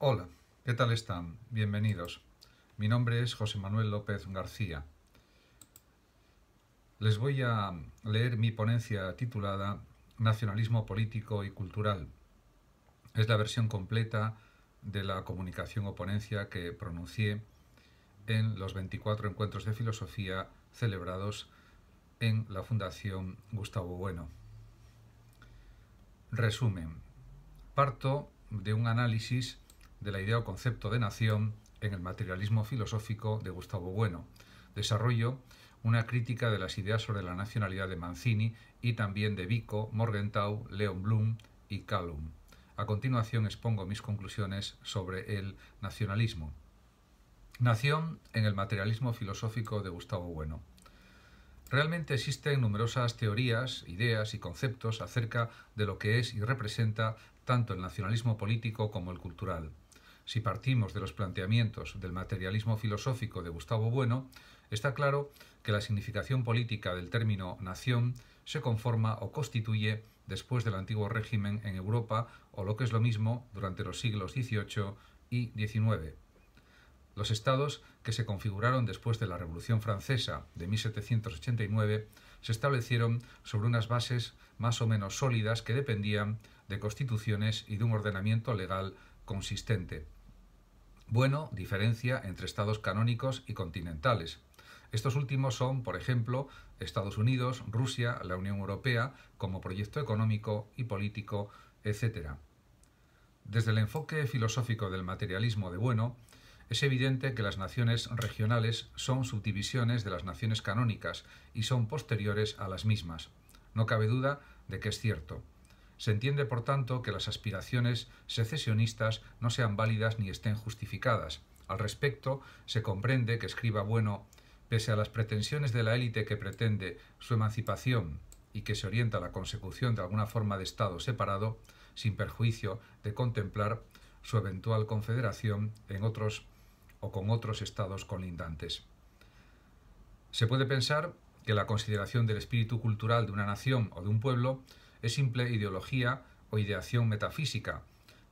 Hola, ¿qué tal están? Bienvenidos. Mi nombre es José Manuel López García. Les voy a leer mi ponencia titulada Nacionalismo Político y Cultural. Es la versión completa de la comunicación o ponencia que pronuncié en los 24 encuentros de filosofía celebrados en la Fundación Gustavo Bueno. Resumen. Parto de un análisis de la idea o concepto de nación en el materialismo filosófico de Gustavo Bueno. Desarrollo una crítica de las ideas sobre la nacionalidad de Mancini y también de Vico, Morgenthau, Leon Blum y Callum. A continuación expongo mis conclusiones sobre el nacionalismo. Nación en el materialismo filosófico de Gustavo Bueno. Realmente existen numerosas teorías, ideas y conceptos acerca de lo que es y representa tanto el nacionalismo político como el cultural si partimos de los planteamientos del materialismo filosófico de Gustavo Bueno, está claro que la significación política del término nación se conforma o constituye después del antiguo régimen en Europa o lo que es lo mismo durante los siglos XVIII y XIX. Los estados que se configuraron después de la Revolución Francesa de 1789 se establecieron sobre unas bases más o menos sólidas que dependían de constituciones y de un ordenamiento legal consistente. Bueno, diferencia entre estados canónicos y continentales. Estos últimos son, por ejemplo, Estados Unidos, Rusia, la Unión Europea, como proyecto económico y político, etc. Desde el enfoque filosófico del materialismo de Bueno, es evidente que las naciones regionales son subdivisiones de las naciones canónicas y son posteriores a las mismas. No cabe duda de que es cierto. Se entiende, por tanto, que las aspiraciones secesionistas no sean válidas ni estén justificadas. Al respecto, se comprende que escriba Bueno, pese a las pretensiones de la élite que pretende su emancipación y que se orienta a la consecución de alguna forma de Estado separado, sin perjuicio de contemplar su eventual confederación en otros o con otros estados colindantes. Se puede pensar que la consideración del espíritu cultural de una nación o de un pueblo es simple ideología o ideación metafísica,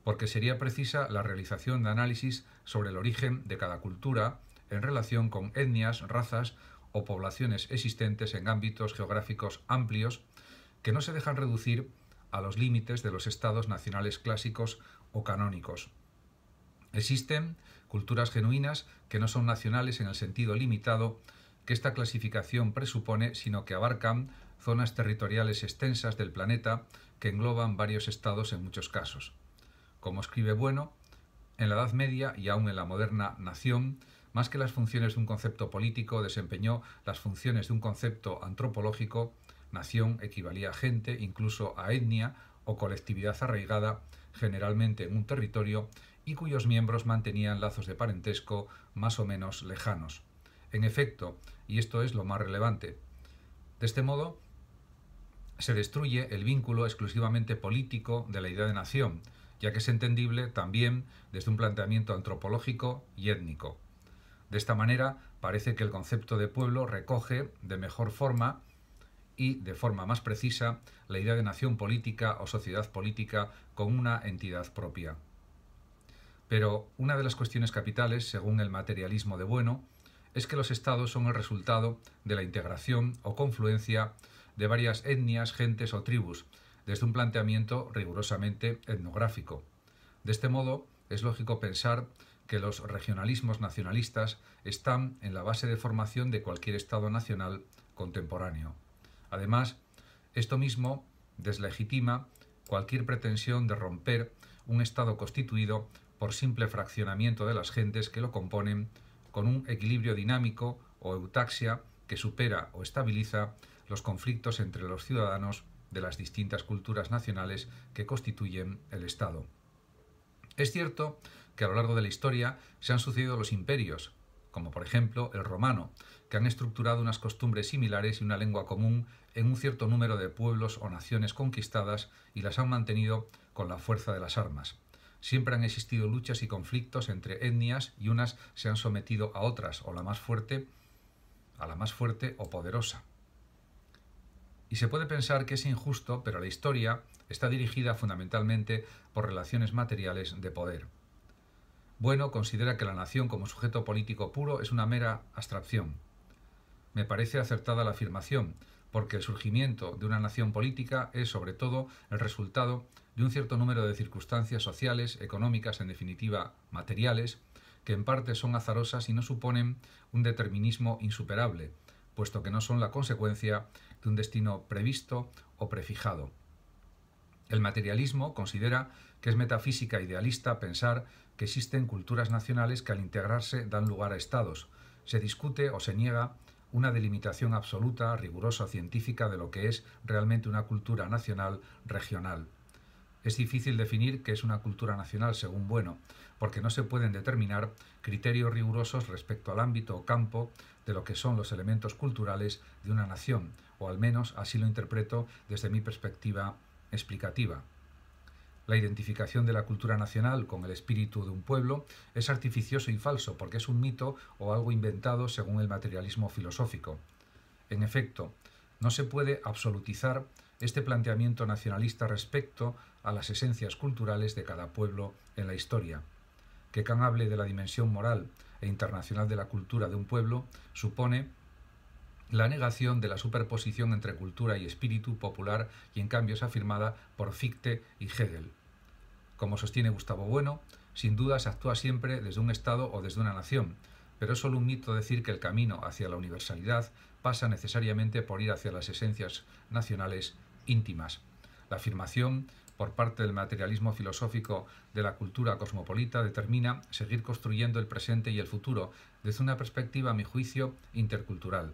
porque sería precisa la realización de análisis sobre el origen de cada cultura en relación con etnias, razas o poblaciones existentes en ámbitos geográficos amplios que no se dejan reducir a los límites de los estados nacionales clásicos o canónicos. Existen culturas genuinas que no son nacionales en el sentido limitado que esta clasificación presupone, sino que abarcan zonas territoriales extensas del planeta que engloban varios estados en muchos casos. Como escribe Bueno, en la Edad Media y aún en la moderna nación, más que las funciones de un concepto político, desempeñó las funciones de un concepto antropológico, nación equivalía a gente, incluso a etnia o colectividad arraigada, generalmente en un territorio, y cuyos miembros mantenían lazos de parentesco más o menos lejanos. En efecto, y esto es lo más relevante, de este modo, se destruye el vínculo exclusivamente político de la idea de nación, ya que es entendible también desde un planteamiento antropológico y étnico. De esta manera, parece que el concepto de pueblo recoge de mejor forma y de forma más precisa la idea de nación política o sociedad política con una entidad propia. Pero una de las cuestiones capitales, según el materialismo de Bueno, es que los estados son el resultado de la integración o confluencia de varias etnias, gentes o tribus, desde un planteamiento rigurosamente etnográfico. De este modo, es lógico pensar que los regionalismos nacionalistas están en la base de formación de cualquier Estado nacional contemporáneo. Además, esto mismo deslegitima cualquier pretensión de romper un Estado constituido por simple fraccionamiento de las gentes que lo componen, con un equilibrio dinámico o eutaxia que supera o estabiliza los conflictos entre los ciudadanos de las distintas culturas nacionales que constituyen el Estado. Es cierto que a lo largo de la historia se han sucedido los imperios, como por ejemplo el romano, que han estructurado unas costumbres similares y una lengua común en un cierto número de pueblos o naciones conquistadas y las han mantenido con la fuerza de las armas. Siempre han existido luchas y conflictos entre etnias y unas se han sometido a otras, o la más fuerte, a la más fuerte o poderosa. Y se puede pensar que es injusto, pero la historia está dirigida fundamentalmente por relaciones materiales de poder. Bueno considera que la nación como sujeto político puro es una mera abstracción. Me parece acertada la afirmación, porque el surgimiento de una nación política es sobre todo el resultado de un cierto número de circunstancias sociales, económicas, en definitiva materiales, que en parte son azarosas y no suponen un determinismo insuperable, puesto que no son la consecuencia de un destino previsto o prefijado. El materialismo considera que es metafísica idealista pensar que existen culturas nacionales que al integrarse dan lugar a estados. Se discute o se niega una delimitación absoluta, rigurosa, científica de lo que es realmente una cultura nacional regional. Es difícil definir qué es una cultura nacional según bueno, porque no se pueden determinar criterios rigurosos respecto al ámbito o campo de lo que son los elementos culturales de una nación, o al menos así lo interpreto desde mi perspectiva explicativa. La identificación de la cultura nacional con el espíritu de un pueblo es artificioso y falso porque es un mito o algo inventado según el materialismo filosófico. En efecto, no se puede absolutizar este planteamiento nacionalista respecto a las esencias culturales de cada pueblo en la historia. Que can hable de la dimensión moral e internacional de la cultura de un pueblo supone la negación de la superposición entre cultura y espíritu popular y en cambio es afirmada por Fichte y Hegel. Como sostiene Gustavo Bueno, sin duda se actúa siempre desde un Estado o desde una nación, pero es solo un mito decir que el camino hacia la universalidad pasa necesariamente por ir hacia las esencias nacionales íntimas. La afirmación por parte del materialismo filosófico de la cultura cosmopolita determina seguir construyendo el presente y el futuro desde una perspectiva, a mi juicio, intercultural.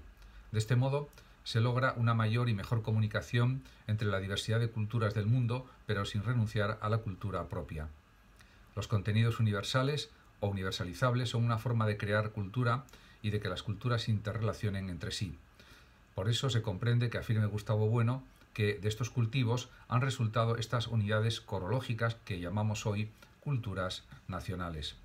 De este modo, se logra una mayor y mejor comunicación entre la diversidad de culturas del mundo, pero sin renunciar a la cultura propia. Los contenidos universales o universalizables son una forma de crear cultura y de que las culturas se interrelacionen entre sí. Por eso se comprende que afirme Gustavo Bueno que de estos cultivos han resultado estas unidades corológicas que llamamos hoy culturas nacionales.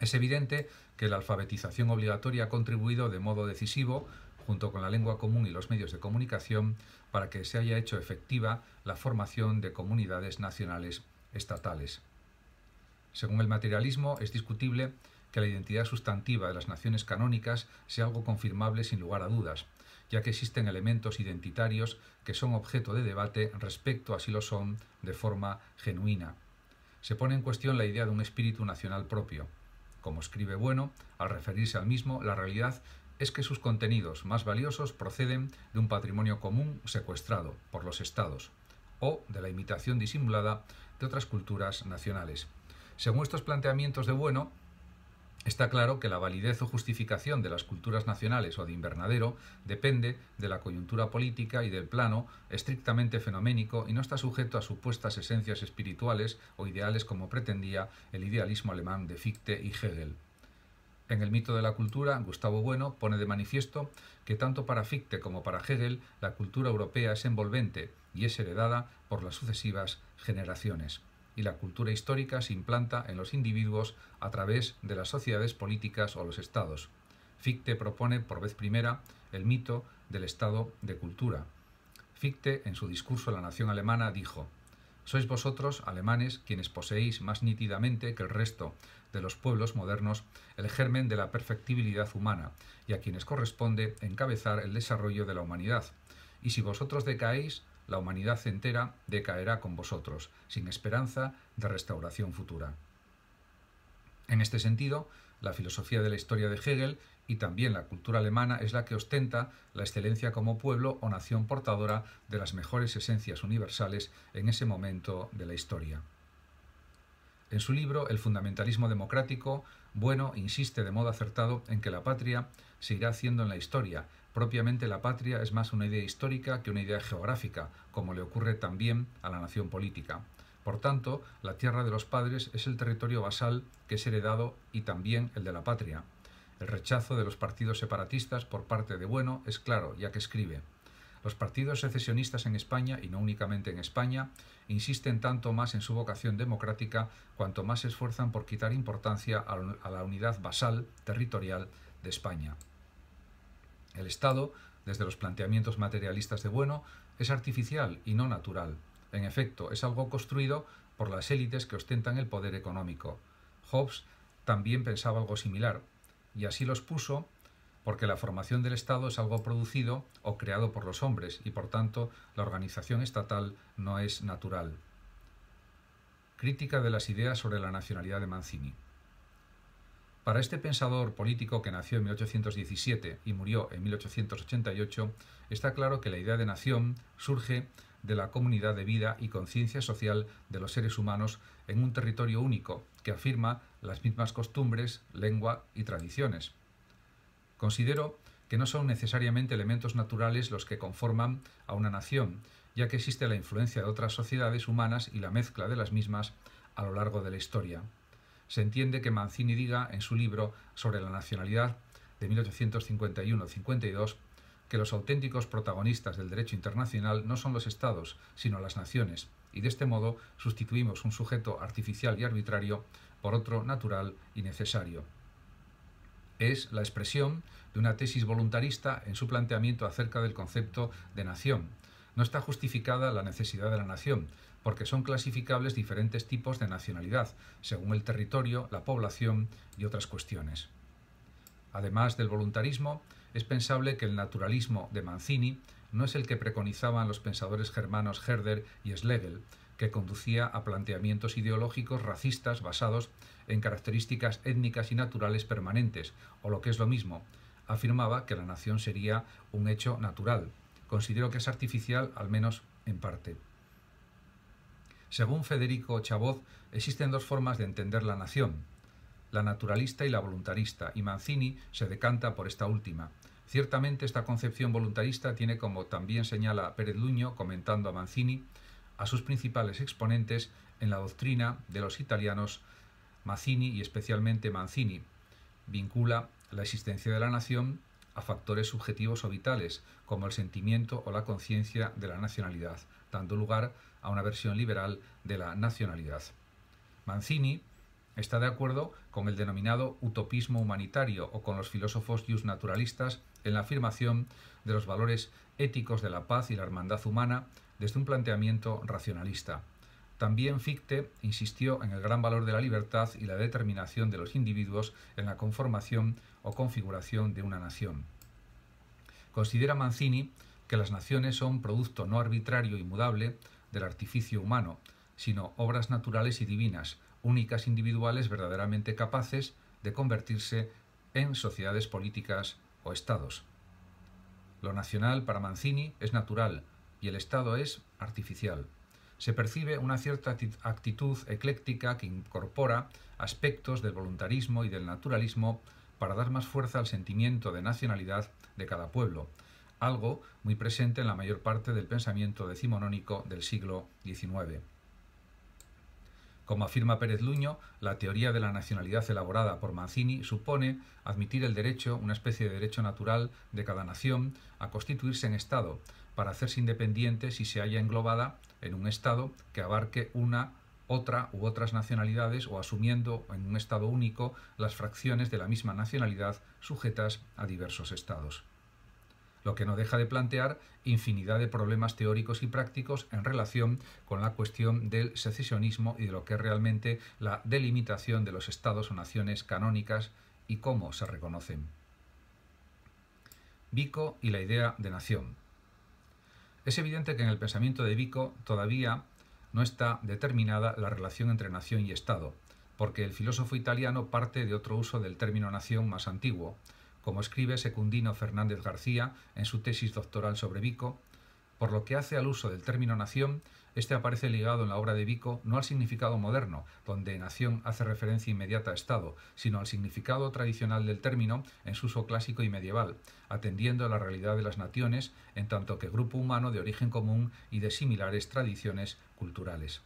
Es evidente que la alfabetización obligatoria ha contribuido de modo decisivo, junto con la lengua común y los medios de comunicación, para que se haya hecho efectiva la formación de comunidades nacionales estatales. Según el materialismo, es discutible que la identidad sustantiva de las naciones canónicas sea algo confirmable sin lugar a dudas, ya que existen elementos identitarios que son objeto de debate respecto a si lo son de forma genuina. Se pone en cuestión la idea de un espíritu nacional propio. Como escribe Bueno, al referirse al mismo, la realidad es que sus contenidos más valiosos proceden de un patrimonio común secuestrado por los estados o de la imitación disimulada de otras culturas nacionales. Según estos planteamientos de Bueno, Está claro que la validez o justificación de las culturas nacionales o de invernadero depende de la coyuntura política y del plano estrictamente fenoménico y no está sujeto a supuestas esencias espirituales o ideales como pretendía el idealismo alemán de Fichte y Hegel. En el mito de la cultura, Gustavo Bueno pone de manifiesto que tanto para Fichte como para Hegel la cultura europea es envolvente y es heredada por las sucesivas generaciones y la cultura histórica se implanta en los individuos a través de las sociedades políticas o los estados. Fichte propone por vez primera el mito del estado de cultura. Fichte, en su discurso a la nación alemana, dijo, Sois vosotros, alemanes, quienes poseéis más nítidamente que el resto de los pueblos modernos el germen de la perfectibilidad humana y a quienes corresponde encabezar el desarrollo de la humanidad. Y si vosotros decaéis, la humanidad entera decaerá con vosotros, sin esperanza de restauración futura. En este sentido, la filosofía de la historia de Hegel y también la cultura alemana es la que ostenta la excelencia como pueblo o nación portadora de las mejores esencias universales en ese momento de la historia. En su libro El fundamentalismo democrático, Bueno insiste de modo acertado en que la patria se irá haciendo en la historia Propiamente la patria es más una idea histórica que una idea geográfica, como le ocurre también a la nación política. Por tanto, la tierra de los padres es el territorio basal que es heredado y también el de la patria. El rechazo de los partidos separatistas por parte de Bueno es claro, ya que escribe los partidos secesionistas en España, y no únicamente en España, insisten tanto más en su vocación democrática cuanto más se esfuerzan por quitar importancia a la unidad basal territorial de España. El Estado, desde los planteamientos materialistas de Bueno, es artificial y no natural. En efecto, es algo construido por las élites que ostentan el poder económico. Hobbes también pensaba algo similar, y así los puso porque la formación del Estado es algo producido o creado por los hombres, y por tanto la organización estatal no es natural. Crítica de las ideas sobre la nacionalidad de Mancini. Para este pensador político que nació en 1817 y murió en 1888, está claro que la idea de nación surge de la comunidad de vida y conciencia social de los seres humanos en un territorio único que afirma las mismas costumbres, lengua y tradiciones. Considero que no son necesariamente elementos naturales los que conforman a una nación, ya que existe la influencia de otras sociedades humanas y la mezcla de las mismas a lo largo de la historia se entiende que Mancini diga en su libro sobre la nacionalidad de 1851-52 que los auténticos protagonistas del derecho internacional no son los estados, sino las naciones, y de este modo sustituimos un sujeto artificial y arbitrario por otro natural y necesario. Es la expresión de una tesis voluntarista en su planteamiento acerca del concepto de nación. No está justificada la necesidad de la nación, porque son clasificables diferentes tipos de nacionalidad, según el territorio, la población y otras cuestiones. Además del voluntarismo, es pensable que el naturalismo de Mancini no es el que preconizaban los pensadores germanos Herder y Schlegel, que conducía a planteamientos ideológicos racistas basados en características étnicas y naturales permanentes, o lo que es lo mismo, afirmaba que la nación sería un hecho natural. Considero que es artificial, al menos en parte. Según Federico Chavoz, existen dos formas de entender la nación, la naturalista y la voluntarista, y Mancini se decanta por esta última. Ciertamente esta concepción voluntarista tiene, como también señala Pérez Luño comentando a Mancini, a sus principales exponentes en la doctrina de los italianos Mancini y especialmente Mancini. Vincula la existencia de la nación a factores subjetivos o vitales, como el sentimiento o la conciencia de la nacionalidad, dando lugar a una versión liberal de la nacionalidad. Mancini está de acuerdo con el denominado utopismo humanitario o con los filósofos naturalistas en la afirmación de los valores éticos de la paz y la hermandad humana desde un planteamiento racionalista. También Fichte insistió en el gran valor de la libertad y la determinación de los individuos en la conformación o configuración de una nación. Considera Mancini que las naciones son producto no arbitrario y mudable del artificio humano, sino obras naturales y divinas, únicas individuales verdaderamente capaces de convertirse en sociedades políticas o estados. Lo nacional para Mancini es natural y el estado es artificial. Se percibe una cierta actitud ecléctica que incorpora aspectos del voluntarismo y del naturalismo para dar más fuerza al sentimiento de nacionalidad de cada pueblo, algo muy presente en la mayor parte del pensamiento decimonónico del siglo XIX. Como afirma Pérez Luño, la teoría de la nacionalidad elaborada por Mancini supone admitir el derecho, una especie de derecho natural de cada nación, a constituirse en Estado, para hacerse independiente si se halla englobada en un Estado que abarque una, otra u otras nacionalidades o asumiendo en un Estado único las fracciones de la misma nacionalidad sujetas a diversos Estados lo que no deja de plantear infinidad de problemas teóricos y prácticos en relación con la cuestión del secesionismo y de lo que es realmente la delimitación de los estados o naciones canónicas y cómo se reconocen. Vico y la idea de nación. Es evidente que en el pensamiento de Vico todavía no está determinada la relación entre nación y Estado, porque el filósofo italiano parte de otro uso del término nación más antiguo, como escribe Secundino Fernández García en su tesis doctoral sobre Vico, por lo que hace al uso del término nación, este aparece ligado en la obra de Vico no al significado moderno, donde nación hace referencia inmediata a Estado, sino al significado tradicional del término en su uso clásico y medieval, atendiendo a la realidad de las naciones en tanto que grupo humano de origen común y de similares tradiciones culturales.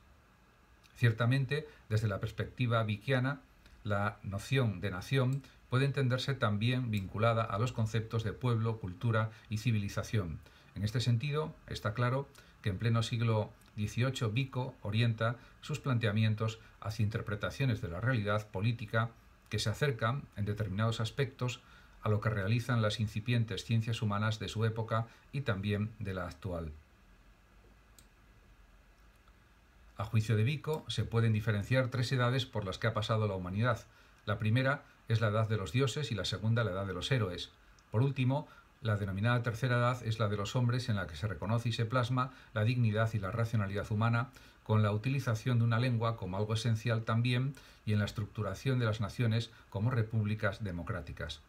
Ciertamente, desde la perspectiva vikiana, la noción de nación puede entenderse también vinculada a los conceptos de pueblo, cultura y civilización. En este sentido, está claro que en pleno siglo XVIII Vico orienta sus planteamientos hacia interpretaciones de la realidad política que se acercan, en determinados aspectos, a lo que realizan las incipientes ciencias humanas de su época y también de la actual. A juicio de Vico, se pueden diferenciar tres edades por las que ha pasado la humanidad. La primera es la edad de los dioses y la segunda la edad de los héroes. Por último, la denominada tercera edad es la de los hombres en la que se reconoce y se plasma la dignidad y la racionalidad humana, con la utilización de una lengua como algo esencial también y en la estructuración de las naciones como repúblicas democráticas.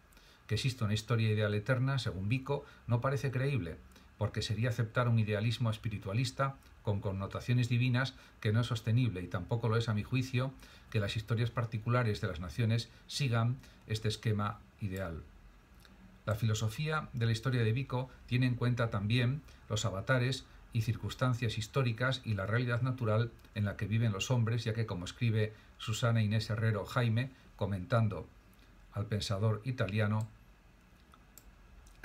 Que exista una historia ideal eterna, según Vico, no parece creíble, porque sería aceptar un idealismo espiritualista con connotaciones divinas que no es sostenible y tampoco lo es, a mi juicio, que las historias particulares de las naciones sigan este esquema ideal. La filosofía de la historia de Vico tiene en cuenta también los avatares y circunstancias históricas y la realidad natural en la que viven los hombres, ya que como escribe Susana Inés Herrero Jaime, comentando al pensador italiano,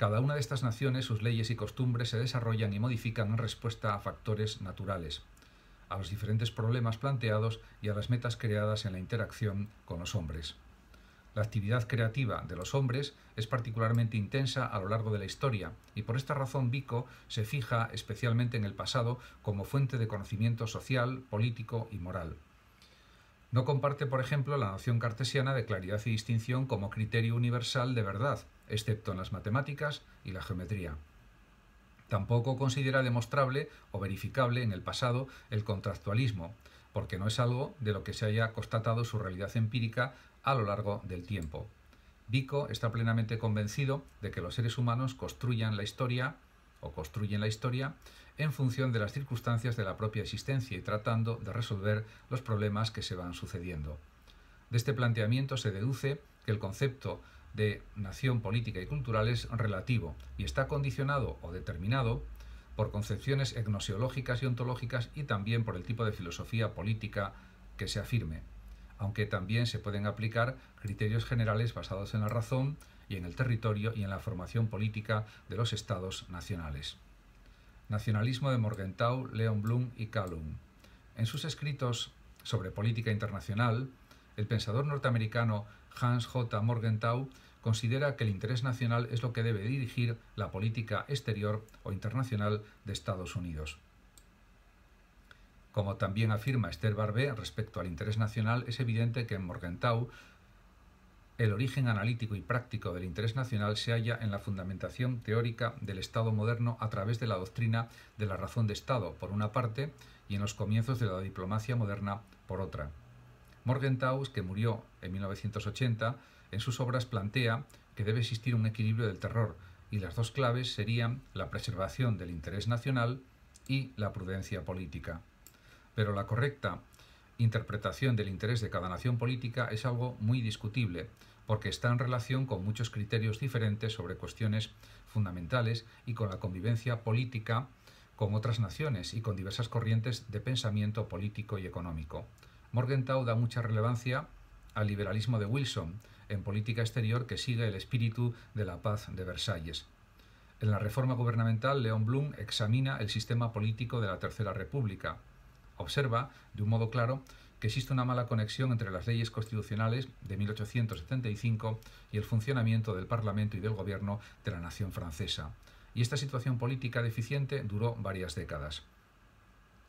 cada una de estas naciones, sus leyes y costumbres se desarrollan y modifican en respuesta a factores naturales, a los diferentes problemas planteados y a las metas creadas en la interacción con los hombres. La actividad creativa de los hombres es particularmente intensa a lo largo de la historia y por esta razón Vico se fija especialmente en el pasado como fuente de conocimiento social, político y moral. No comparte, por ejemplo, la noción cartesiana de claridad y distinción como criterio universal de verdad, excepto en las matemáticas y la geometría. Tampoco considera demostrable o verificable en el pasado el contractualismo, porque no es algo de lo que se haya constatado su realidad empírica a lo largo del tiempo. Vico está plenamente convencido de que los seres humanos construyan la historia o construyen la historia en función de las circunstancias de la propia existencia y tratando de resolver los problemas que se van sucediendo. De este planteamiento se deduce que el concepto de nación política y cultural es relativo y está condicionado o determinado por concepciones egnosiológicas y ontológicas y también por el tipo de filosofía política que se afirme, aunque también se pueden aplicar criterios generales basados en la razón y en el territorio y en la formación política de los estados nacionales. Nacionalismo de Morgenthau, Leon Blum y Callum. En sus escritos sobre política internacional, el pensador norteamericano Hans J. Morgenthau considera que el interés nacional es lo que debe dirigir la política exterior o internacional de Estados Unidos. Como también afirma Esther Barbe, respecto al interés nacional, es evidente que en Morgenthau el origen analítico y práctico del interés nacional se halla en la fundamentación teórica del Estado moderno a través de la doctrina de la razón de Estado, por una parte, y en los comienzos de la diplomacia moderna, por otra. Morgenthau, que murió en 1980, en sus obras plantea que debe existir un equilibrio del terror, y las dos claves serían la preservación del interés nacional y la prudencia política. Pero la correcta interpretación del interés de cada nación política es algo muy discutible, porque está en relación con muchos criterios diferentes sobre cuestiones fundamentales y con la convivencia política con otras naciones y con diversas corrientes de pensamiento político y económico. Morgenthau da mucha relevancia al liberalismo de Wilson en política exterior que sigue el espíritu de la paz de Versalles. En la reforma gubernamental, León Blum examina el sistema político de la Tercera República, observa, de un modo claro, que existe una mala conexión entre las leyes constitucionales de 1875 y el funcionamiento del Parlamento y del Gobierno de la nación francesa. Y esta situación política deficiente duró varias décadas.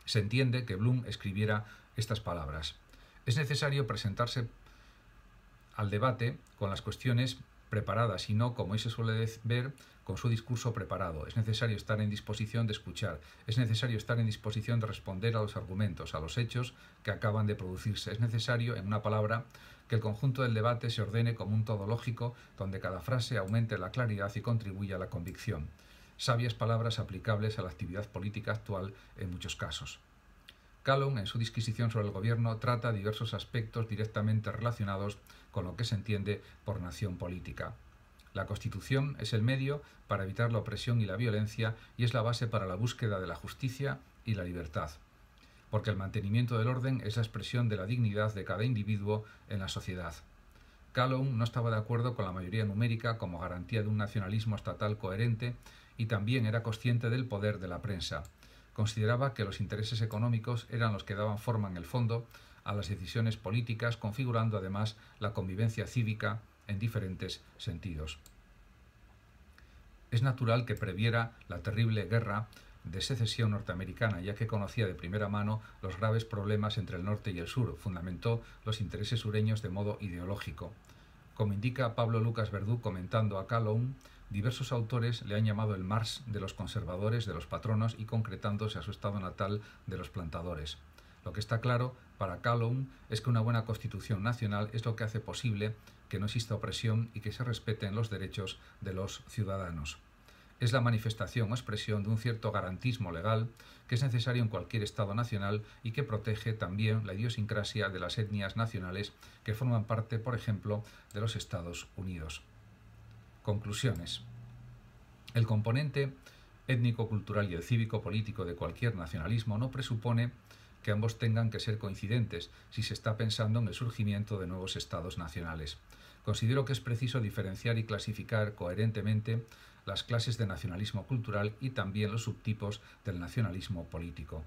Se entiende que Blum escribiera estas palabras. Es necesario presentarse al debate con las cuestiones preparadas y no, como hoy se suele ver, con su discurso preparado, es necesario estar en disposición de escuchar, es necesario estar en disposición de responder a los argumentos, a los hechos que acaban de producirse, es necesario, en una palabra, que el conjunto del debate se ordene como un todo lógico, donde cada frase aumente la claridad y contribuya a la convicción. Sabias palabras aplicables a la actividad política actual en muchos casos. Callum, en su disquisición sobre el gobierno, trata diversos aspectos directamente relacionados con lo que se entiende por nación política. La Constitución es el medio para evitar la opresión y la violencia y es la base para la búsqueda de la justicia y la libertad, porque el mantenimiento del orden es la expresión de la dignidad de cada individuo en la sociedad. Callum no estaba de acuerdo con la mayoría numérica como garantía de un nacionalismo estatal coherente y también era consciente del poder de la prensa. Consideraba que los intereses económicos eran los que daban forma en el fondo a las decisiones políticas, configurando además la convivencia cívica en diferentes sentidos. Es natural que previera la terrible guerra de secesión norteamericana, ya que conocía de primera mano los graves problemas entre el norte y el sur, fundamentó los intereses sureños de modo ideológico. Como indica Pablo Lucas Verdú comentando a Calhoun, diversos autores le han llamado el Mars de los conservadores, de los patronos y concretándose a su estado natal de los plantadores. Lo que está claro para Callum es que una buena constitución nacional es lo que hace posible que no exista opresión y que se respeten los derechos de los ciudadanos. Es la manifestación o expresión de un cierto garantismo legal que es necesario en cualquier Estado nacional y que protege también la idiosincrasia de las etnias nacionales que forman parte, por ejemplo, de los Estados Unidos. Conclusiones. El componente étnico, cultural y el cívico político de cualquier nacionalismo no presupone que ambos tengan que ser coincidentes si se está pensando en el surgimiento de nuevos estados nacionales. Considero que es preciso diferenciar y clasificar coherentemente las clases de nacionalismo cultural y también los subtipos del nacionalismo político.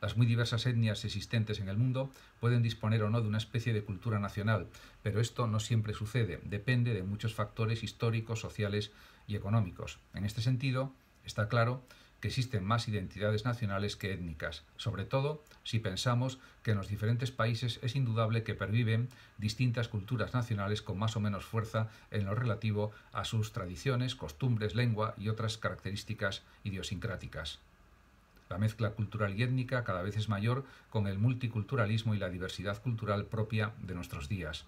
Las muy diversas etnias existentes en el mundo pueden disponer o no de una especie de cultura nacional, pero esto no siempre sucede, depende de muchos factores históricos, sociales y económicos. En este sentido, está claro que existen más identidades nacionales que étnicas, sobre todo si pensamos que en los diferentes países es indudable que perviven distintas culturas nacionales con más o menos fuerza en lo relativo a sus tradiciones, costumbres, lengua y otras características idiosincráticas. La mezcla cultural y étnica cada vez es mayor con el multiculturalismo y la diversidad cultural propia de nuestros días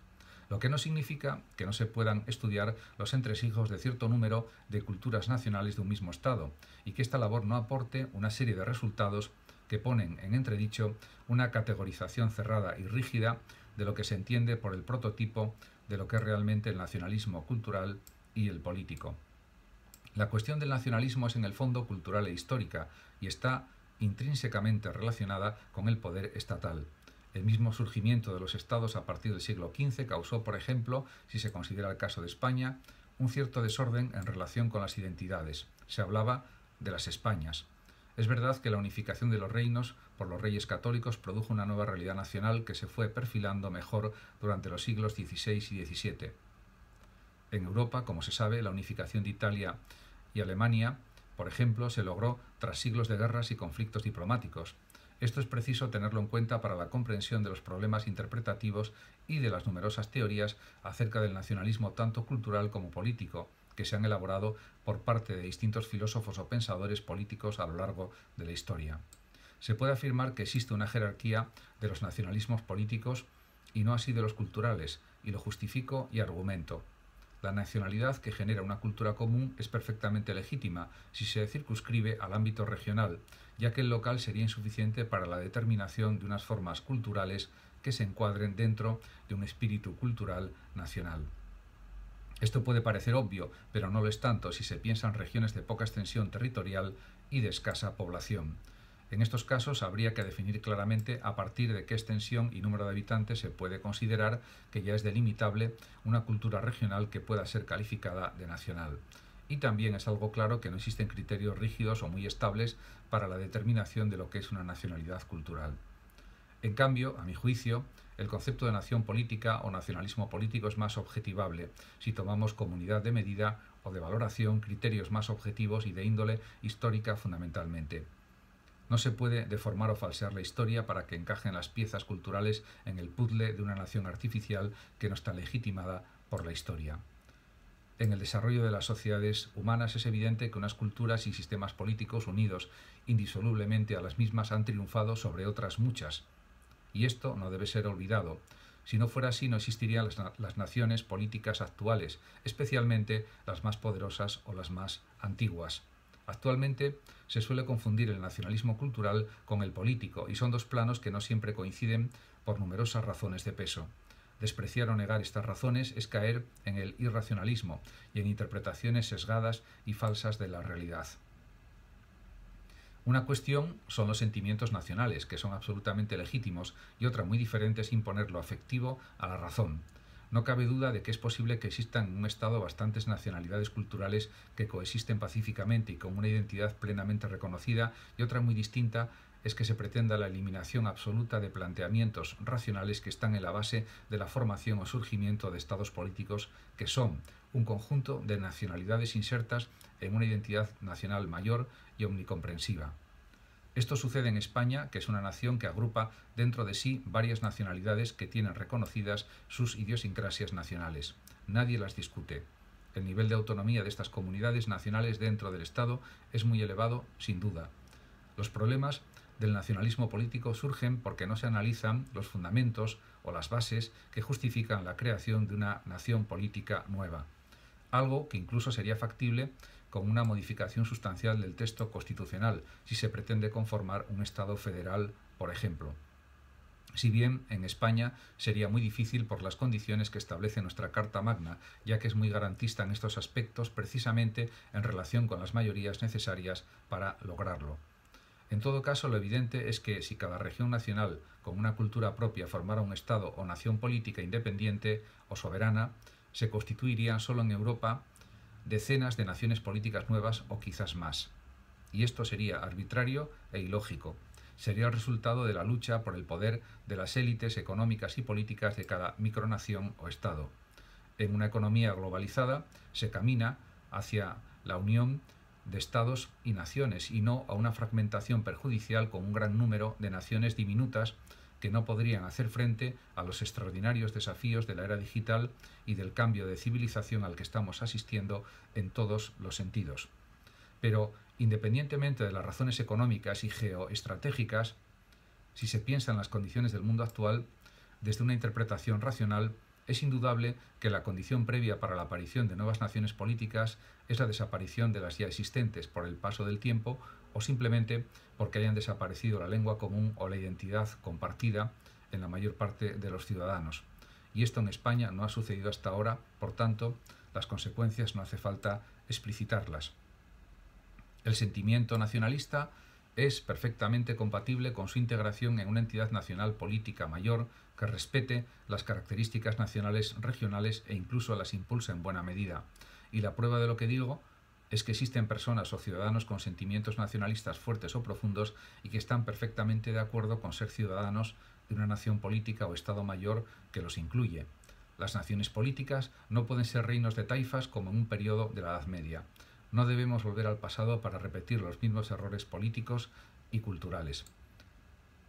lo que no significa que no se puedan estudiar los entresijos de cierto número de culturas nacionales de un mismo Estado, y que esta labor no aporte una serie de resultados que ponen en entredicho una categorización cerrada y rígida de lo que se entiende por el prototipo de lo que es realmente el nacionalismo cultural y el político. La cuestión del nacionalismo es en el fondo cultural e histórica y está intrínsecamente relacionada con el poder estatal. El mismo surgimiento de los estados a partir del siglo XV causó, por ejemplo, si se considera el caso de España, un cierto desorden en relación con las identidades. Se hablaba de las Españas. Es verdad que la unificación de los reinos por los reyes católicos produjo una nueva realidad nacional que se fue perfilando mejor durante los siglos XVI y XVII. En Europa, como se sabe, la unificación de Italia y Alemania, por ejemplo, se logró tras siglos de guerras y conflictos diplomáticos, esto es preciso tenerlo en cuenta para la comprensión de los problemas interpretativos y de las numerosas teorías acerca del nacionalismo tanto cultural como político que se han elaborado por parte de distintos filósofos o pensadores políticos a lo largo de la historia. Se puede afirmar que existe una jerarquía de los nacionalismos políticos y no así de los culturales, y lo justifico y argumento. La nacionalidad que genera una cultura común es perfectamente legítima si se circunscribe al ámbito regional, ya que el local sería insuficiente para la determinación de unas formas culturales que se encuadren dentro de un espíritu cultural nacional. Esto puede parecer obvio, pero no lo es tanto si se piensa en regiones de poca extensión territorial y de escasa población. En estos casos habría que definir claramente a partir de qué extensión y número de habitantes se puede considerar que ya es delimitable una cultura regional que pueda ser calificada de nacional. Y también es algo claro que no existen criterios rígidos o muy estables para la determinación de lo que es una nacionalidad cultural. En cambio, a mi juicio, el concepto de nación política o nacionalismo político es más objetivable si tomamos comunidad de medida o de valoración criterios más objetivos y de índole histórica fundamentalmente. No se puede deformar o falsear la historia para que encajen las piezas culturales en el puzzle de una nación artificial que no está legitimada por la historia. En el desarrollo de las sociedades humanas es evidente que unas culturas y sistemas políticos unidos indisolublemente a las mismas han triunfado sobre otras muchas. Y esto no debe ser olvidado. Si no fuera así, no existirían las, las, naciones políticas actuales, especialmente las más poderosas o las más antiguas. Actualmente se suele confundir el nacionalismo cultural con el político y son dos planos que no siempre coinciden por numerosas razones de peso. Despreciar o negar estas razones es caer en el irracionalismo y en interpretaciones sesgadas y falsas de la realidad. Una cuestión son los sentimientos nacionales, que son absolutamente legítimos, y otra muy diferente es imponer lo afectivo a la razón. No cabe duda de que es posible que existan en un Estado bastantes nacionalidades culturales que coexisten pacíficamente y con una identidad plenamente reconocida y otra muy distinta es que se pretenda la eliminación absoluta de planteamientos racionales que están en la base de la formación o surgimiento de estados políticos que son un conjunto de nacionalidades insertas en una identidad nacional mayor y omnicomprensiva. Esto sucede en España, que es una nación que agrupa dentro de sí varias nacionalidades que tienen reconocidas sus idiosincrasias nacionales. Nadie las discute. El nivel de autonomía de estas comunidades nacionales dentro del Estado es muy elevado, sin duda. Los problemas del nacionalismo político surgen porque no se analizan los fundamentos o las bases que justifican la creación de una nación política nueva. Algo que incluso sería factible con una modificación sustancial del texto constitucional, si se pretende conformar un Estado federal, por ejemplo. Si bien en España sería muy difícil por las condiciones que establece nuestra Carta Magna, ya que es muy garantista en estos aspectos precisamente en relación con las mayorías necesarias para lograrlo. En todo caso, lo evidente es que si cada región nacional, con una cultura propia, formara un Estado o nación política independiente o soberana, se constituirían solo en Europa decenas de naciones políticas nuevas o quizás más. Y esto sería arbitrario e ilógico. Sería el resultado de la lucha por el poder de las élites económicas y políticas de cada micronación o Estado. En una economía globalizada se camina hacia la unión de estados y naciones y no a una fragmentación perjudicial con un gran número de naciones diminutas que no podrían hacer frente a los extraordinarios desafíos de la era digital y del cambio de civilización al que estamos asistiendo en todos los sentidos. Pero, independientemente de las razones económicas y geoestratégicas, si se piensa en las condiciones del mundo actual, desde una interpretación racional, es indudable que la condición previa para la aparición de nuevas naciones políticas es la desaparición de las ya existentes por el paso del tiempo o simplemente porque hayan desaparecido la lengua común o la identidad compartida en la mayor parte de los ciudadanos. Y esto en España no ha sucedido hasta ahora, por tanto, las consecuencias no hace falta explicitarlas. El sentimiento nacionalista es perfectamente compatible con su integración en una entidad nacional política mayor que respete las características nacionales, regionales e incluso las impulsa en buena medida. Y la prueba de lo que digo es que existen personas o ciudadanos con sentimientos nacionalistas fuertes o profundos y que están perfectamente de acuerdo con ser ciudadanos de una nación política o Estado mayor que los incluye. Las naciones políticas no pueden ser reinos de taifas como en un periodo de la Edad Media. No debemos volver al pasado para repetir los mismos errores políticos y culturales.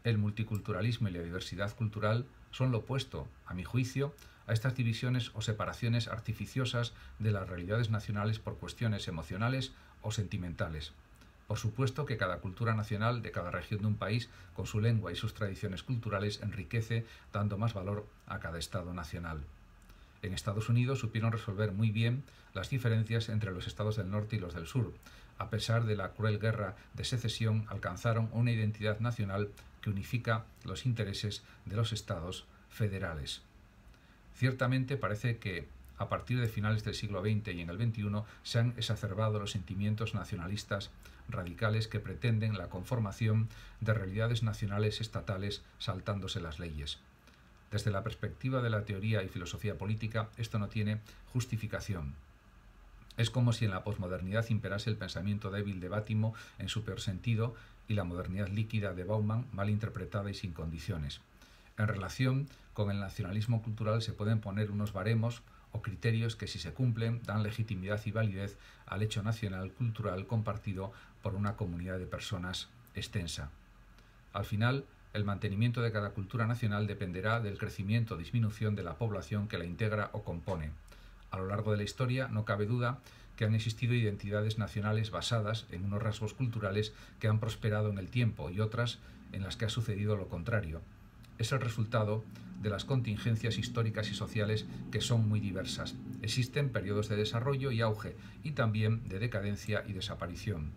El multiculturalismo y la diversidad cultural son lo opuesto, a mi juicio, a estas divisiones o separaciones artificiosas de las realidades nacionales por cuestiones emocionales o sentimentales. Por supuesto que cada cultura nacional de cada región de un país, con su lengua y sus tradiciones culturales, enriquece dando más valor a cada Estado nacional. En Estados Unidos supieron resolver muy bien las diferencias entre los estados del norte y los del sur. A pesar de la cruel guerra de secesión, alcanzaron una identidad nacional que unifica los intereses de los estados federales. Ciertamente parece que a partir de finales del siglo XX y en el XXI se han exacerbado los sentimientos nacionalistas radicales que pretenden la conformación de realidades nacionales estatales saltándose las leyes. Desde la perspectiva de la teoría y filosofía política, esto no tiene justificación. Es como si en la posmodernidad imperase el pensamiento débil de Bátimo en su peor sentido y la modernidad líquida de Bauman mal interpretada y sin condiciones. En relación con el nacionalismo cultural se pueden poner unos baremos o criterios que si se cumplen dan legitimidad y validez al hecho nacional cultural compartido por una comunidad de personas extensa. Al final, el mantenimiento de cada cultura nacional dependerá del crecimiento o disminución de la población que la integra o compone. A lo largo de la historia no cabe duda que han existido identidades nacionales basadas en unos rasgos culturales que han prosperado en el tiempo y otras en las que ha sucedido lo contrario, es el resultado de las contingencias históricas y sociales que son muy diversas. Existen periodos de desarrollo y auge y también de decadencia y desaparición.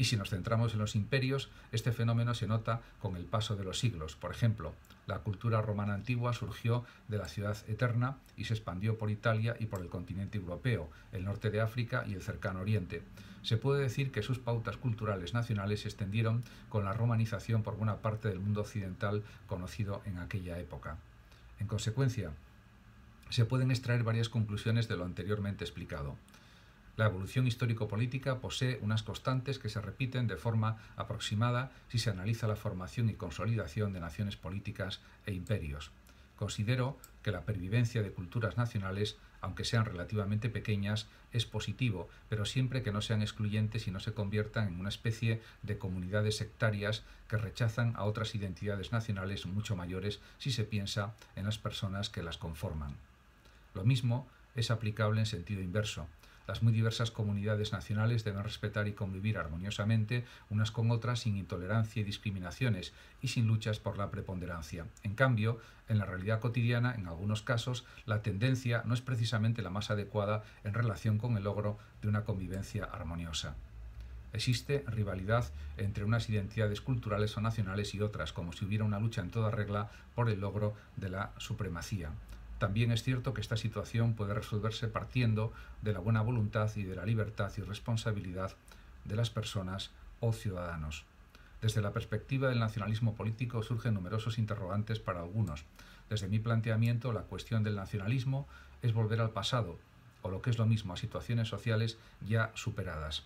Y si nos centramos en los imperios, este fenómeno se nota con el paso de los siglos. Por ejemplo, la cultura romana antigua surgió de la ciudad eterna y se expandió por Italia y por el continente europeo, el norte de África y el cercano oriente. Se puede decir que sus pautas culturales nacionales se extendieron con la romanización por buena parte del mundo occidental conocido en aquella época. En consecuencia, se pueden extraer varias conclusiones de lo anteriormente explicado. La evolución histórico-política posee unas constantes que se repiten de forma aproximada si se analiza la formación y consolidación de naciones políticas e imperios. Considero que la pervivencia de culturas nacionales, aunque sean relativamente pequeñas, es positivo, pero siempre que no sean excluyentes y no se conviertan en una especie de comunidades sectarias que rechazan a otras identidades nacionales mucho mayores si se piensa en las personas que las conforman. Lo mismo es aplicable en sentido inverso las muy diversas comunidades nacionales deben respetar y convivir armoniosamente unas con otras sin intolerancia y discriminaciones y sin luchas por la preponderancia. En cambio, en la realidad cotidiana, en algunos casos, la tendencia no es precisamente la más adecuada en relación con el logro de una convivencia armoniosa. Existe rivalidad entre unas identidades culturales o nacionales y otras, como si hubiera una lucha en toda regla por el logro de la supremacía. También es cierto que esta situación puede resolverse partiendo de la buena voluntad y de la libertad y responsabilidad de las personas o ciudadanos. Desde la perspectiva del nacionalismo político surgen numerosos interrogantes para algunos. Desde mi planteamiento, la cuestión del nacionalismo es volver al pasado, o lo que es lo mismo, a situaciones sociales ya superadas.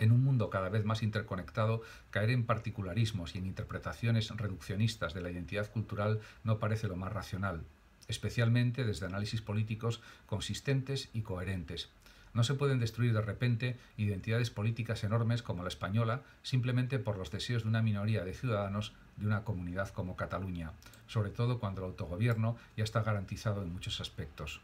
En un mundo cada vez más interconectado, caer en particularismos y en interpretaciones reduccionistas de la identidad cultural no parece lo más racional especialmente desde análisis políticos consistentes y coherentes. No se pueden destruir de repente identidades políticas enormes como la española simplemente por los deseos de una minoría de ciudadanos de una comunidad como Cataluña, sobre todo cuando el autogobierno ya está garantizado en muchos aspectos.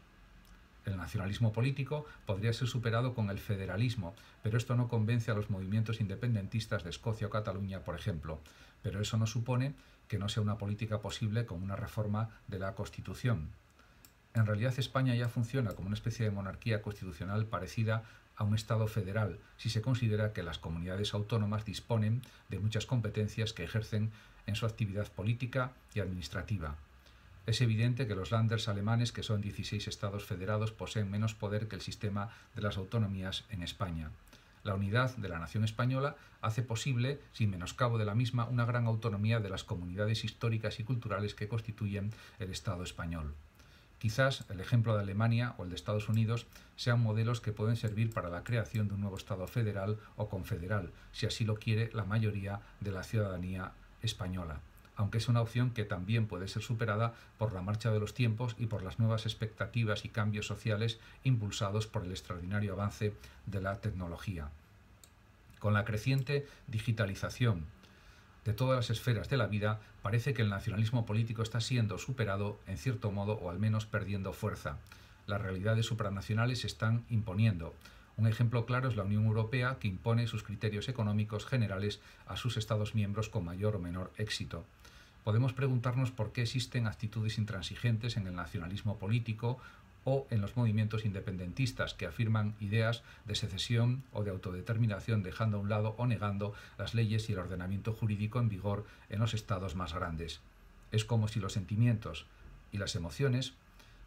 El nacionalismo político podría ser superado con el federalismo, pero esto no convence a los movimientos independentistas de Escocia o Cataluña, por ejemplo. Pero eso no supone que no sea una política posible con una reforma de la Constitución. En realidad España ya funciona como una especie de monarquía constitucional parecida a un Estado federal, si se considera que las comunidades autónomas disponen de muchas competencias que ejercen en su actividad política y administrativa. Es evidente que los Landers alemanes, que son 16 estados federados, poseen menos poder que el sistema de las autonomías en España. La unidad de la nación española hace posible, sin menoscabo de la misma, una gran autonomía de las comunidades históricas y culturales que constituyen el Estado español. Quizás el ejemplo de Alemania o el de Estados Unidos sean modelos que pueden servir para la creación de un nuevo Estado federal o confederal, si así lo quiere la mayoría de la ciudadanía española aunque es una opción que también puede ser superada por la marcha de los tiempos y por las nuevas expectativas y cambios sociales impulsados por el extraordinario avance de la tecnología. Con la creciente digitalización, de todas las esferas de la vida, parece que el nacionalismo político está siendo superado, en cierto modo, o al menos perdiendo fuerza. Las realidades supranacionales se están imponiendo. Un ejemplo claro es la Unión Europea, que impone sus criterios económicos generales a sus Estados miembros con mayor o menor éxito. Podemos preguntarnos por qué existen actitudes intransigentes en el nacionalismo político o en los movimientos independentistas que afirman ideas de secesión o de autodeterminación dejando a un lado o negando las leyes y el ordenamiento jurídico en vigor en los estados más grandes. Es como si los sentimientos y las emociones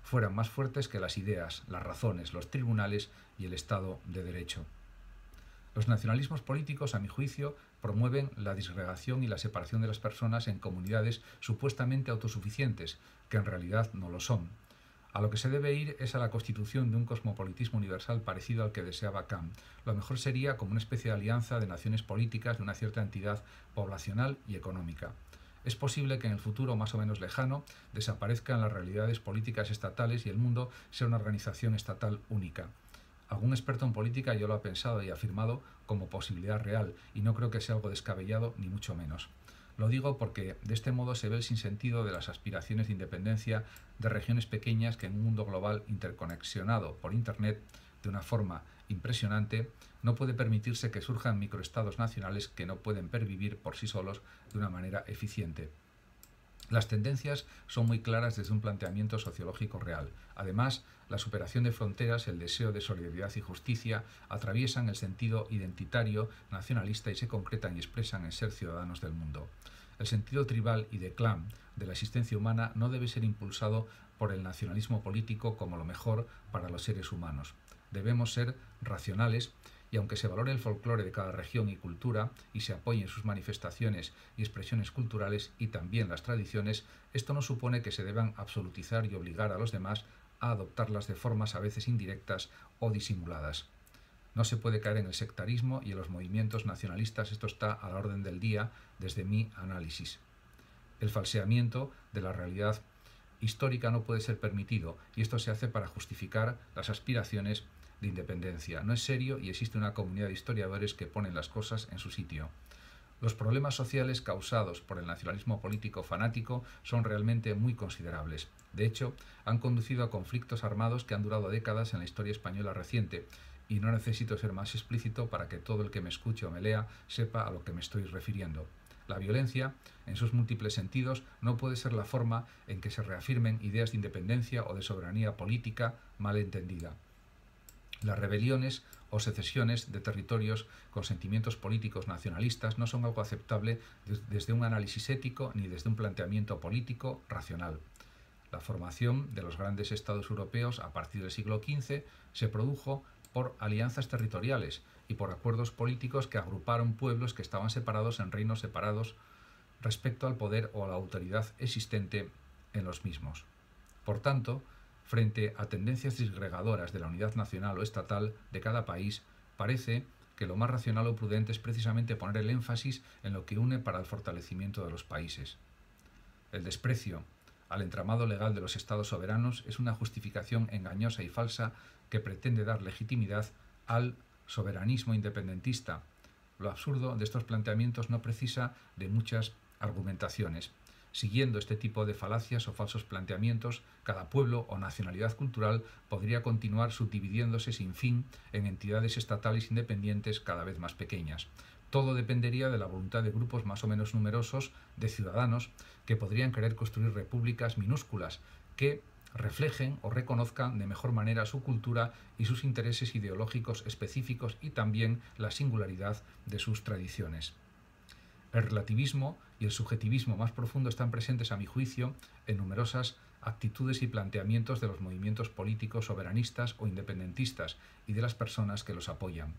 fueran más fuertes que las ideas, las razones, los tribunales y el Estado de Derecho. Los nacionalismos políticos, a mi juicio, promueven la disgregación y la separación de las personas en comunidades supuestamente autosuficientes, que en realidad no lo son. A lo que se debe ir es a la constitución de un cosmopolitismo universal parecido al que deseaba Kant. Lo mejor sería como una especie de alianza de naciones políticas de una cierta entidad poblacional y económica es posible que en el futuro más o menos lejano desaparezcan las realidades políticas estatales y el mundo sea una organización estatal única. Algún experto en política yo lo ha pensado y afirmado como posibilidad real y no creo que sea algo descabellado ni mucho menos. Lo digo porque de este modo se ve el sinsentido de las aspiraciones de independencia de regiones pequeñas que en un mundo global interconexionado por Internet de una forma impresionante, no puede permitirse que surjan microestados nacionales que no pueden pervivir por sí solos de una manera eficiente. Las tendencias son muy claras desde un planteamiento sociológico real. Además, la superación de fronteras, el deseo de solidaridad y justicia atraviesan el sentido identitario nacionalista y se concretan y expresan en ser ciudadanos del mundo. El sentido tribal y de clan de la existencia humana no debe ser impulsado por el nacionalismo político como lo mejor para los seres humanos debemos ser racionales y aunque se valore el folclore de cada región y cultura y se apoyen sus manifestaciones y expresiones culturales y también las tradiciones, esto no supone que se deban absolutizar y obligar a los demás a adoptarlas de formas a veces indirectas o disimuladas. No se puede caer en el sectarismo y en los movimientos nacionalistas, esto está a la orden del día desde mi análisis. El falseamiento de la realidad histórica no puede ser permitido y esto se hace para justificar las aspiraciones de independencia. No es serio y existe una comunidad de historiadores que ponen las cosas en su sitio. Los problemas sociales causados por el nacionalismo político fanático son realmente muy considerables. De hecho, han conducido a conflictos armados que han durado décadas en la historia española reciente, y no necesito ser más explícito para que todo el que me escuche o me lea sepa a lo que me estoy refiriendo. La violencia, en sus múltiples sentidos, no puede ser la forma en que se reafirmen ideas de independencia o de soberanía política mal entendida. Las rebeliones o secesiones de territorios con sentimientos políticos nacionalistas no son algo aceptable desde un análisis ético ni desde un planteamiento político racional. La formación de los grandes estados europeos a partir del siglo XV se produjo por alianzas territoriales y por acuerdos políticos que agruparon pueblos que estaban separados en reinos separados respecto al poder o a la autoridad existente en los mismos. Por tanto, frente a tendencias disgregadoras de la unidad nacional o estatal de cada país, parece que lo más racional o prudente es precisamente poner el énfasis en lo que une para el fortalecimiento de los países. El desprecio al entramado legal de los estados soberanos es una justificación engañosa y falsa que pretende dar legitimidad al soberanismo independentista. Lo absurdo de estos planteamientos no precisa de muchas argumentaciones. Siguiendo este tipo de falacias o falsos planteamientos, cada pueblo o nacionalidad cultural podría continuar subdividiéndose sin fin en entidades estatales independientes cada vez más pequeñas. Todo dependería de la voluntad de grupos más o menos numerosos de ciudadanos que podrían querer construir repúblicas minúsculas que reflejen o reconozcan de mejor manera su cultura y sus intereses ideológicos específicos y también la singularidad de sus tradiciones. El relativismo y el subjetivismo más profundo están presentes, a mi juicio, en numerosas actitudes y planteamientos de los movimientos políticos soberanistas o independentistas y de las personas que los apoyan.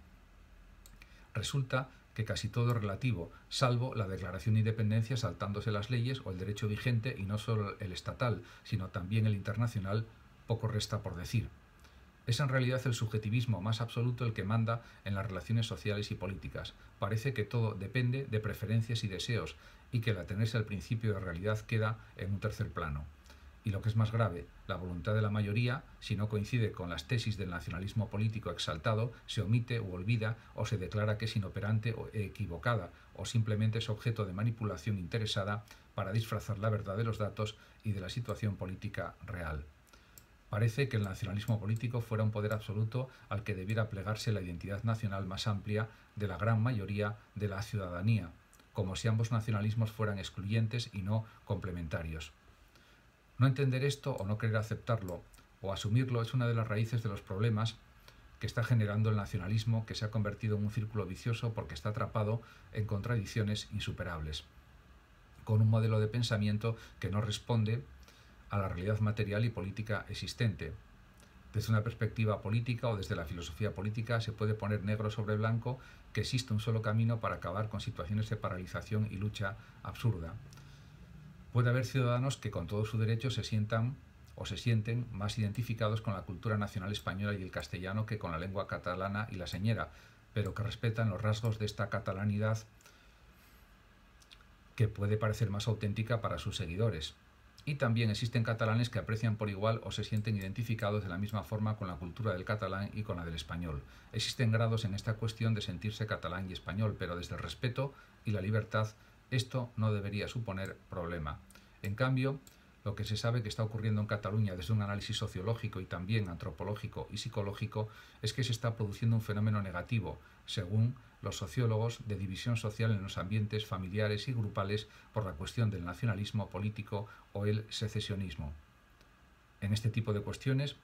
Resulta que casi todo relativo, salvo la declaración de independencia saltándose las leyes o el derecho vigente y no solo el estatal, sino también el internacional, poco resta por decir. Es en realidad el subjetivismo más absoluto el que manda en las relaciones sociales y políticas. Parece que todo depende de preferencias y deseos y que el atenerse al principio de realidad queda en un tercer plano. Y lo que es más grave, la voluntad de la mayoría, si no coincide con las tesis del nacionalismo político exaltado, se omite o olvida o se declara que es inoperante o equivocada o simplemente es objeto de manipulación interesada para disfrazar la verdad de los datos y de la situación política real. Parece que el nacionalismo político fuera un poder absoluto al que debiera plegarse la identidad nacional más amplia de la gran mayoría de la ciudadanía, como si ambos nacionalismos fueran excluyentes y no complementarios. No entender esto o no querer aceptarlo o asumirlo es una de las raíces de los problemas que está generando el nacionalismo que se ha convertido en un círculo vicioso porque está atrapado en contradicciones insuperables, con un modelo de pensamiento que no responde a la realidad material y política existente. Desde una perspectiva política o desde la filosofía política se puede poner negro sobre blanco que existe un solo camino para acabar con situaciones de paralización y lucha absurda. Puede haber ciudadanos que con todo su derecho se sientan o se sienten más identificados con la cultura nacional española y el castellano que con la lengua catalana y la señera, pero que respetan los rasgos de esta catalanidad que puede parecer más auténtica para sus seguidores y también existen catalanes que aprecian por igual o se sienten identificados de la misma forma con la cultura del catalán y con la del español. Existen grados en esta cuestión de sentirse catalán y español, pero desde el respeto y la libertad esto no debería suponer problema. En cambio, lo que se sabe que está ocurriendo en Cataluña desde un análisis sociológico y también antropológico y psicológico es que se está produciendo un fenómeno negativo, según los sociólogos, de división social en los ambientes familiares y grupales por la cuestión del nacionalismo político o el secesionismo. En este tipo de cuestiones,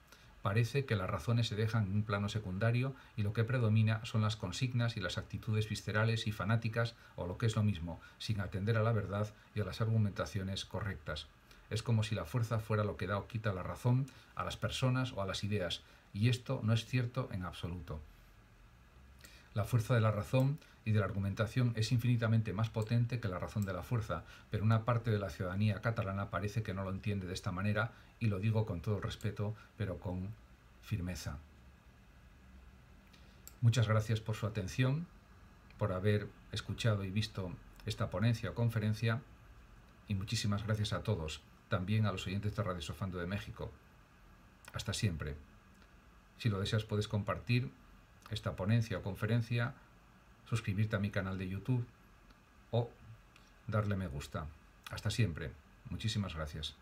parece que las razones se dejan en un plano secundario y lo que predomina son las consignas y las actitudes viscerales y fanáticas, o lo que es lo mismo, sin atender a la verdad y a las argumentaciones correctas. Es como si la fuerza fuera lo que da o quita la razón a las personas o a las ideas, y esto no es cierto en absoluto. La fuerza de la razón y de la argumentación es infinitamente más potente que la razón de la fuerza, pero una parte de la ciudadanía catalana parece que no lo entiende de esta manera, y lo digo con todo respeto, pero con firmeza. Muchas gracias por su atención, por haber escuchado y visto esta ponencia o conferencia, y muchísimas gracias a todos también a los oyentes de Radio Sofando de México. Hasta siempre. Si lo deseas puedes compartir esta ponencia o conferencia, suscribirte a mi canal de YouTube o darle me gusta. Hasta siempre. Muchísimas gracias.